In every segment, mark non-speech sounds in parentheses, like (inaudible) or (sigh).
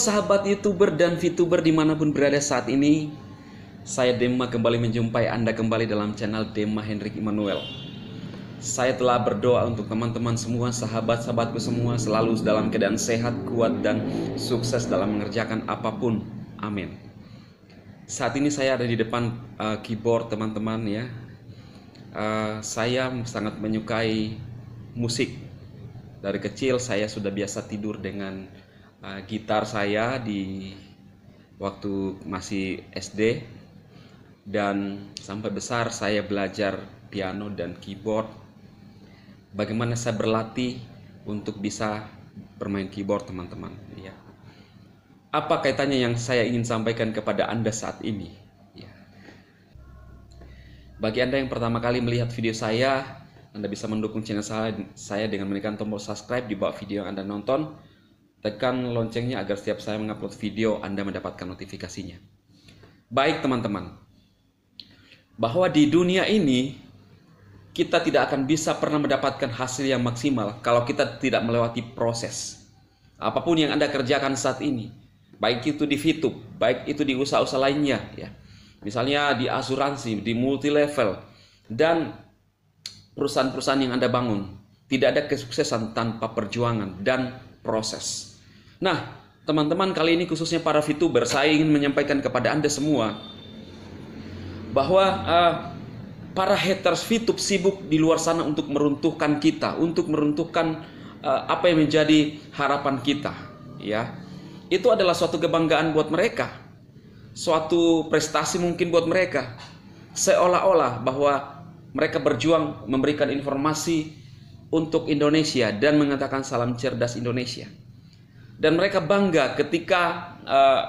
sahabat youtuber dan vtuber dimanapun berada saat ini Saya Dema kembali menjumpai Anda kembali dalam channel Dema Hendrik Immanuel Saya telah berdoa untuk teman-teman semua, sahabat-sahabatku semua Selalu dalam keadaan sehat, kuat, dan sukses dalam mengerjakan apapun Amin Saat ini saya ada di depan uh, keyboard teman-teman ya uh, Saya sangat menyukai musik dari kecil saya sudah biasa tidur dengan uh, gitar saya di waktu masih SD dan sampai besar saya belajar piano dan keyboard. Bagaimana saya berlatih untuk bisa bermain keyboard teman-teman. Ya. Apa kaitannya yang saya ingin sampaikan kepada Anda saat ini? Ya. Bagi Anda yang pertama kali melihat video saya, Anda bisa mendukung channel saya dengan menekan tombol subscribe di bawah video yang Anda nonton Tekan loncengnya agar setiap saya mengupload video Anda mendapatkan notifikasinya. Baik teman-teman, bahwa di dunia ini kita tidak akan bisa pernah mendapatkan hasil yang maksimal kalau kita tidak melewati proses. Apapun yang Anda kerjakan saat ini, baik itu di Fitup, baik itu di usaha-usaha lainnya, ya. Misalnya di asuransi, di multi level dan perusahaan-perusahaan yang Anda bangun, tidak ada kesuksesan tanpa perjuangan dan proses. Nah, teman-teman kali ini khususnya para VTuber, saya ingin menyampaikan kepada Anda semua bahwa uh, para haters VTuber sibuk di luar sana untuk meruntuhkan kita, untuk meruntuhkan uh, apa yang menjadi harapan kita, ya. Itu adalah suatu kebanggaan buat mereka. Suatu prestasi mungkin buat mereka. Seolah-olah bahwa mereka berjuang memberikan informasi untuk Indonesia dan mengatakan salam cerdas Indonesia dan mereka bangga ketika uh,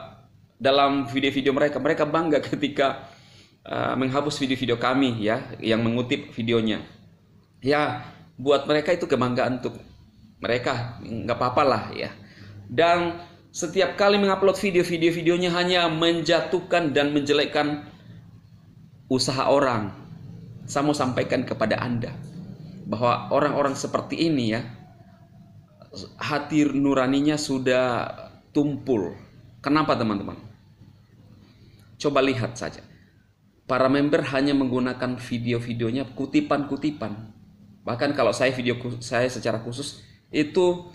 dalam video-video mereka mereka bangga (laughs) ketika uh, menghapus video-video kami ya yang mengutip videonya ya buat mereka itu kebanggaan untuk mereka nggak apa-apa lah ya dan setiap kali mengupload video-video videonya hanya menjatuhkan dan menjelekkan usaha orang saya mau sampaikan kepada anda bahwa orang-orang seperti ini ya hati nuraninya sudah tumpul. Kenapa teman-teman? Coba lihat saja. Para member hanya menggunakan video-videonya kutipan-kutipan. Bahkan kalau saya video saya secara khusus itu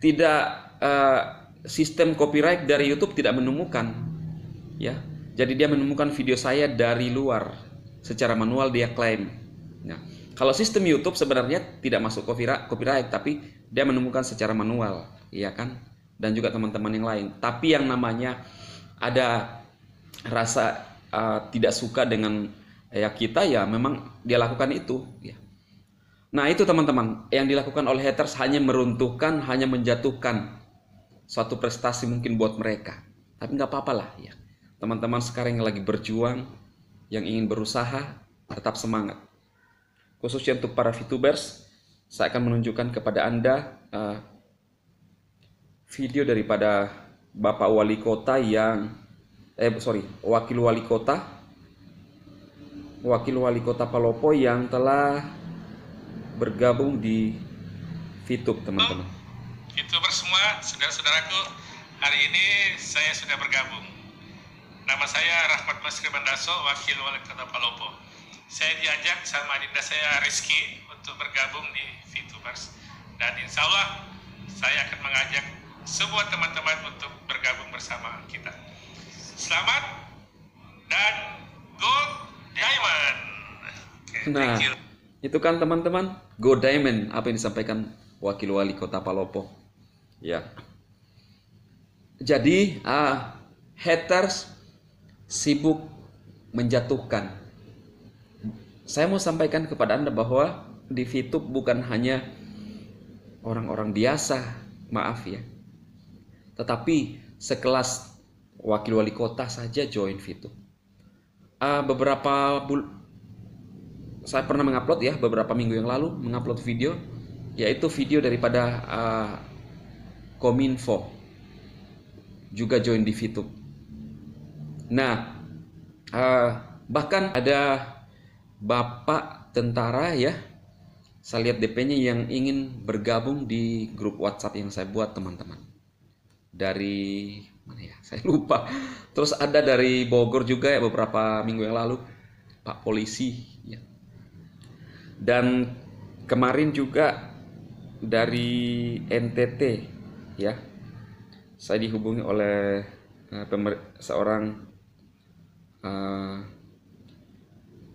tidak uh, sistem copyright dari YouTube tidak menemukan ya. Jadi dia menemukan video saya dari luar secara manual dia klaim. Nah, kalau sistem YouTube sebenarnya tidak masuk copyright, tapi dia menemukan secara manual, ya kan? Dan juga teman-teman yang lain. Tapi yang namanya ada rasa uh, tidak suka dengan ya kita ya memang dia lakukan itu, ya. Nah, itu teman-teman, yang dilakukan oleh haters hanya meruntuhkan, hanya menjatuhkan suatu prestasi mungkin buat mereka. Tapi nggak apa-apa lah ya. Teman-teman sekarang yang lagi berjuang, yang ingin berusaha, tetap semangat khususnya untuk para VTubers, saya akan menunjukkan kepada Anda uh, video daripada Bapak Wali Kota yang, eh sorry, Wakil Wali Kota, Wakil Wali Kota Palopo yang telah bergabung di VTube teman-teman. VTuber semua, saudara-saudaraku, hari ini saya sudah bergabung. Nama saya Rahmat Masri Bandaso, Wakil Wali Kota Palopo saya diajak sama Dinda saya Rizky untuk bergabung di VTubers dan insya Allah saya akan mengajak semua teman-teman untuk bergabung bersama kita. Selamat dan Gold Diamond. Okay, nah, itu kan teman-teman Gold Diamond apa yang disampaikan Wakil Wali Kota Palopo. Ya. Jadi ah haters sibuk menjatuhkan saya mau sampaikan kepada Anda bahwa di Fitup bukan hanya orang-orang biasa, maaf ya. Tetapi sekelas wakil wali kota saja join Fitup. Uh, ah, beberapa bul saya pernah mengupload ya beberapa minggu yang lalu mengupload video yaitu video daripada uh, Kominfo juga join di Fitup. Nah, uh, bahkan ada bapak tentara ya saya lihat DP-nya yang ingin bergabung di grup WhatsApp yang saya buat teman-teman dari mana ya saya lupa terus ada dari Bogor juga ya beberapa minggu yang lalu Pak Polisi ya dan kemarin juga dari NTT ya saya dihubungi oleh uh, seorang uh,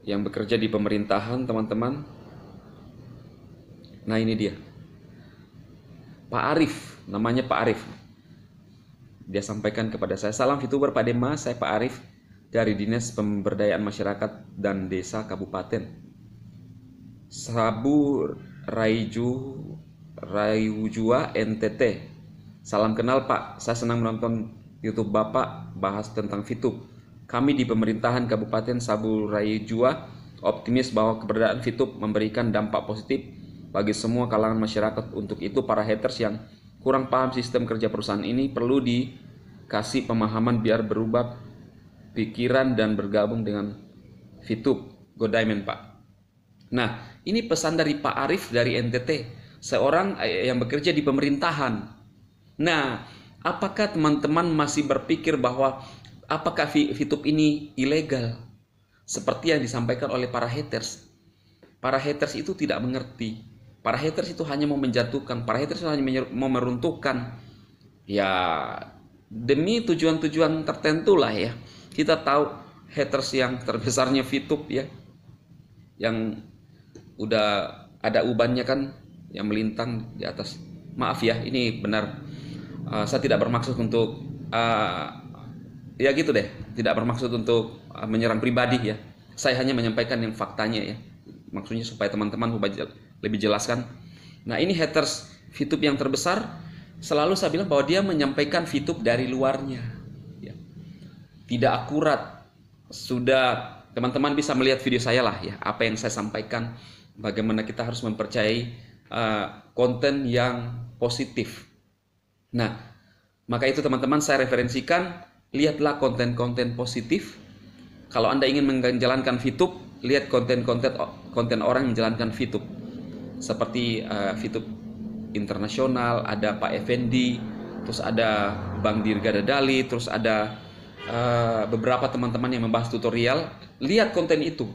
yang bekerja di pemerintahan teman-teman nah ini dia Pak Arif namanya Pak Arif dia sampaikan kepada saya salam VTuber Pak Dema saya Pak Arif dari Dinas Pemberdayaan Masyarakat dan Desa Kabupaten Sabu Raiju Rayujua NTT salam kenal Pak saya senang menonton YouTube Bapak bahas tentang VTube kami di pemerintahan Kabupaten Sabu Raya Jua optimis bahwa keberadaan Fitup memberikan dampak positif bagi semua kalangan masyarakat. Untuk itu para haters yang kurang paham sistem kerja perusahaan ini perlu dikasih pemahaman biar berubah pikiran dan bergabung dengan Fitup. Go Diamond, Pak. Nah, ini pesan dari Pak Arif dari NTT, seorang eh, yang bekerja di pemerintahan. Nah, apakah teman-teman masih berpikir bahwa apakah VTube ini ilegal? Seperti yang disampaikan oleh para haters. Para haters itu tidak mengerti. Para haters itu hanya mau menjatuhkan. Para haters itu hanya mau meruntuhkan. Ya, demi tujuan-tujuan tertentu lah ya. Kita tahu haters yang terbesarnya VTube ya. Yang udah ada ubannya kan yang melintang di atas. Maaf ya, ini benar. Uh, saya tidak bermaksud untuk eh, ya gitu deh tidak bermaksud untuk uh, menyerang pribadi ya saya hanya menyampaikan yang faktanya ya maksudnya supaya teman-teman lebih jelaskan nah ini haters fitup yang terbesar selalu saya bilang bahwa dia menyampaikan fitup dari luarnya ya. tidak akurat sudah teman-teman bisa melihat video saya lah ya apa yang saya sampaikan bagaimana kita harus mempercayai uh, konten yang positif nah maka itu teman-teman saya referensikan lihatlah konten-konten positif. Kalau Anda ingin menjalankan fitup, lihat konten-konten konten orang yang menjalankan fitup. Seperti uh, eh, fitup internasional, ada Pak Effendi, terus ada Bang Dirga Dadali, terus ada uh, beberapa teman-teman yang membahas tutorial. Lihat konten itu.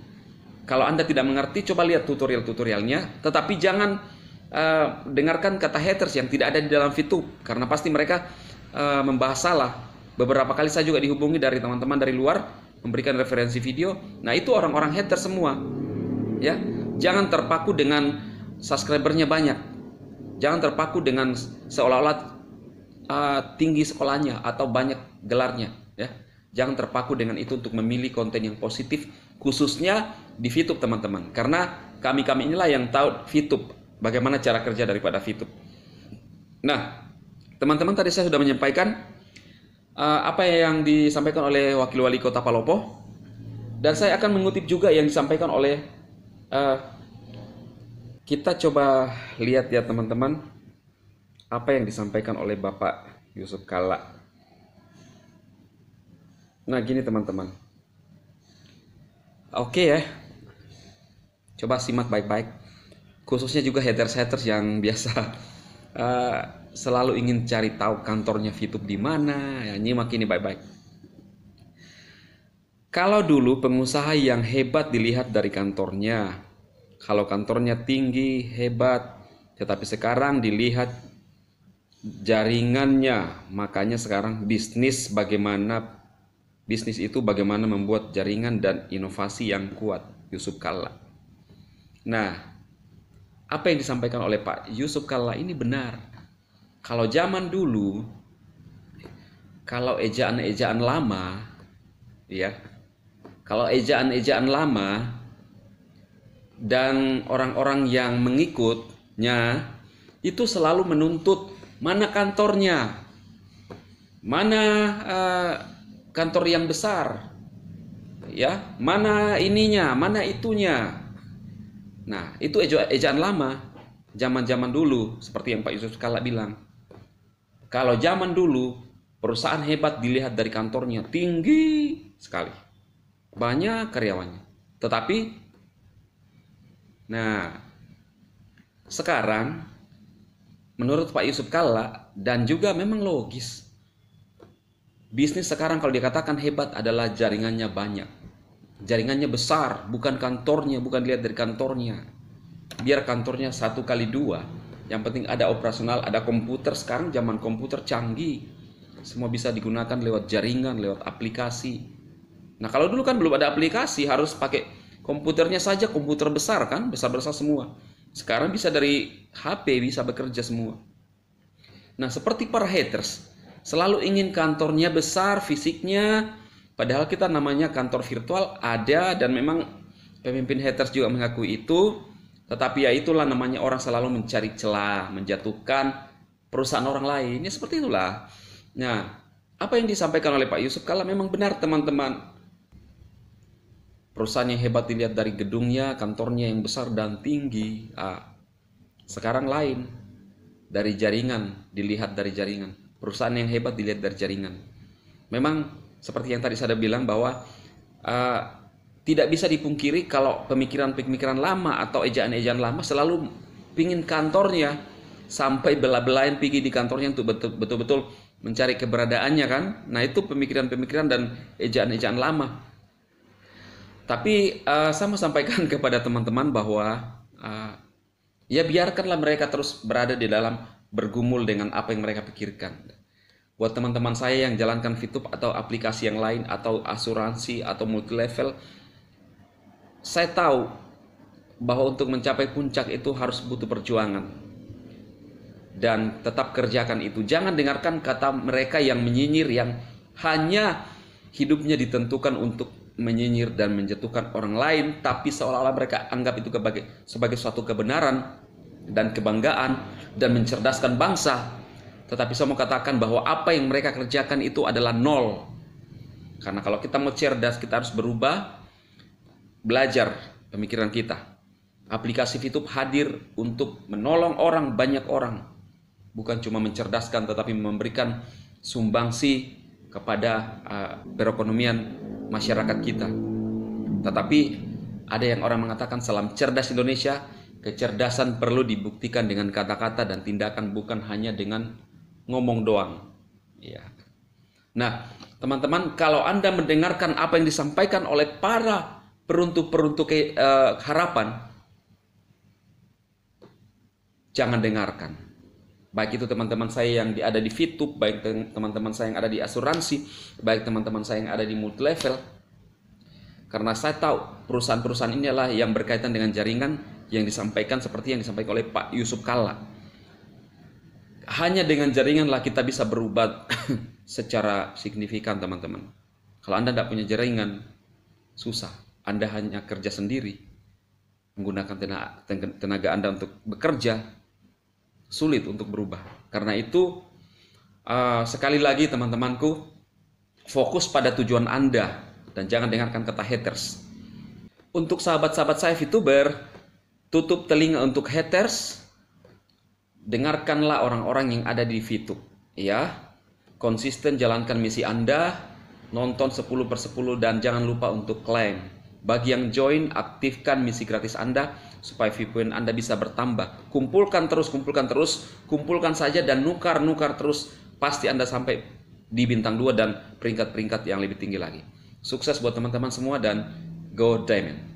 Kalau Anda tidak mengerti, coba lihat tutorial-tutorialnya, tetapi jangan uh, dengarkan kata haters yang tidak ada di dalam fitup karena pasti mereka uh, membahas salah beberapa kali saya juga dihubungi dari teman-teman dari luar memberikan referensi video nah itu orang-orang hater semua ya jangan terpaku dengan subscribernya banyak jangan terpaku dengan seolah-olah uh, tinggi sekolahnya atau banyak gelarnya ya jangan terpaku dengan itu untuk memilih konten yang positif khususnya di fitup teman-teman karena kami-kami inilah yang tahu fitup, bagaimana cara kerja daripada fitup, nah teman-teman tadi saya sudah menyampaikan Eh, apa yang disampaikan oleh Wakil Wali Kota Palopo dan saya akan mengutip juga yang disampaikan oleh uh, kita coba lihat ya teman-teman apa yang disampaikan oleh Bapak Yusuf Kala. Nah gini teman-teman. Oke ya. Coba simak baik-baik. Khususnya juga haters-haters yang biasa uh, (laughs) selalu ingin cari tahu kantornya Fitup di mana, ya, nyimak ini baik-baik. Kalau dulu pengusaha yang hebat dilihat dari kantornya, kalau kantornya tinggi, hebat, tetapi sekarang dilihat jaringannya, makanya sekarang bisnis bagaimana bisnis itu bagaimana membuat jaringan dan inovasi yang kuat, Yusuf Kalla. Nah, apa yang disampaikan oleh Pak Yusuf Kalla ini benar kalau zaman dulu kalau ejaan-ejaan lama ya kalau ejaan-ejaan lama dan orang-orang yang mengikutnya itu selalu menuntut mana kantornya mana uh, kantor yang besar ya mana ininya mana itunya nah itu ejaan lama zaman-zaman dulu seperti yang Pak Yusuf Kala bilang kalau zaman dulu perusahaan hebat dilihat dari kantornya tinggi sekali. Banyak karyawannya. Tetapi nah sekarang menurut Pak Yusuf Kalla dan juga memang logis bisnis sekarang kalau dikatakan hebat adalah jaringannya banyak jaringannya besar bukan kantornya bukan dilihat dari kantornya biar kantornya satu kali dua yang penting ada operasional, ada komputer. Sekarang zaman komputer canggih. Semua bisa digunakan lewat jaringan, lewat aplikasi. Nah, kalau dulu kan belum ada aplikasi, harus pakai komputernya saja, komputer besar kan, besar-besar semua. Sekarang bisa dari HP bisa bekerja semua. Nah, seperti para haters, selalu ingin kantornya besar fisiknya, padahal kita namanya kantor virtual ada dan memang pemimpin haters juga mengakui itu tetapi ya itulah namanya orang selalu mencari celah, menjatuhkan perusahaan orang lain. Ya seperti itulah. Nah, apa yang disampaikan oleh Pak Yusuf Kala memang benar teman-teman. perusahaannya hebat dilihat dari gedungnya, kantornya yang besar dan tinggi. Ah, sekarang lain. Dari jaringan, dilihat dari jaringan. Perusahaan yang hebat dilihat dari jaringan. Memang seperti yang tadi saya bilang bahwa uh, tidak bisa dipungkiri kalau pemikiran-pemikiran lama atau ejaan-ejaan lama selalu pingin kantornya sampai bela-belain pergi di kantornya untuk betul-betul mencari keberadaannya kan. Nah itu pemikiran-pemikiran dan ejaan-ejaan lama. Tapi uh, eh, saya mau sampaikan (laughs) kepada teman-teman bahwa uh, ya biarkanlah mereka terus berada di dalam bergumul dengan apa yang mereka pikirkan buat teman-teman saya yang jalankan fitup atau aplikasi yang lain atau asuransi atau multilevel saya tahu bahwa untuk mencapai puncak itu harus butuh perjuangan. Dan tetap kerjakan itu. Jangan dengarkan kata mereka yang menyinyir yang hanya hidupnya ditentukan untuk menyinyir dan menjatuhkan orang lain tapi seolah-olah mereka anggap itu sebagai sebagai suatu kebenaran dan kebanggaan dan mencerdaskan bangsa. Tetapi saya mau katakan bahwa apa yang mereka kerjakan itu adalah nol. Karena kalau kita mau cerdas, kita harus berubah belajar pemikiran kita. Aplikasi Fitup hadir untuk menolong orang banyak orang. Bukan cuma mencerdaskan tetapi memberikan sumbangsi kepada uh, perekonomian masyarakat kita. Tetapi ada yang orang mengatakan salam cerdas Indonesia, kecerdasan perlu dibuktikan dengan kata-kata dan tindakan bukan hanya dengan ngomong doang. Ya. Nah, teman-teman, kalau Anda mendengarkan apa yang disampaikan oleh para peruntuk-peruntuk uh, harapan, jangan dengarkan. Baik itu teman-teman saya yang ada di Fitup, baik teman-teman saya yang ada di asuransi, baik teman-teman saya yang ada di level, Karena saya tahu perusahaan-perusahaan inilah yang berkaitan dengan jaringan yang disampaikan seperti yang disampaikan oleh Pak Yusuf Kalla. Hanya dengan jaringanlah kita bisa berubah (laughs) secara signifikan teman-teman. Kalau Anda tidak punya jaringan, susah. Anda hanya kerja sendiri, menggunakan tenaga, tenaga Anda untuk bekerja, sulit untuk berubah. Karena itu, uh, sekali lagi teman-temanku, fokus pada tujuan Anda dan jangan dengarkan kata haters. Untuk sahabat-sahabat saya VTuber, tutup telinga untuk haters, dengarkanlah orang-orang yang ada di VTube. Ya, konsisten jalankan misi Anda, nonton 10 per 10 dan jangan lupa untuk klaim. Bagi yang join, aktifkan misi gratis Anda supaya VPN Anda bisa bertambah. Kumpulkan terus, kumpulkan terus, kumpulkan saja dan nukar-nukar terus. Pasti Anda sampai di bintang 2 dan peringkat-peringkat yang lebih tinggi lagi. Sukses buat teman-teman semua dan go diamond.